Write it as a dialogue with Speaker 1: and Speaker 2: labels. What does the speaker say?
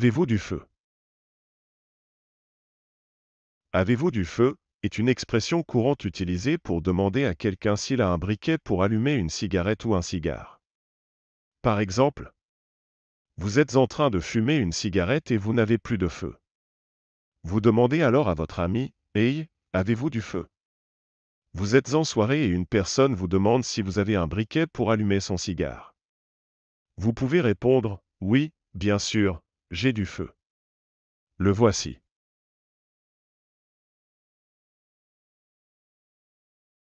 Speaker 1: Avez-vous du feu Avez-vous du feu est une expression courante utilisée pour demander à quelqu'un s'il a un briquet pour allumer une cigarette ou un cigare. Par exemple, vous êtes en train de fumer une cigarette et vous n'avez plus de feu. Vous demandez alors à votre ami, Hey, avez-vous du feu Vous êtes en soirée et une personne vous demande si vous avez un briquet pour allumer son cigare. Vous pouvez répondre, Oui, bien sûr, j'ai du feu. Le voici.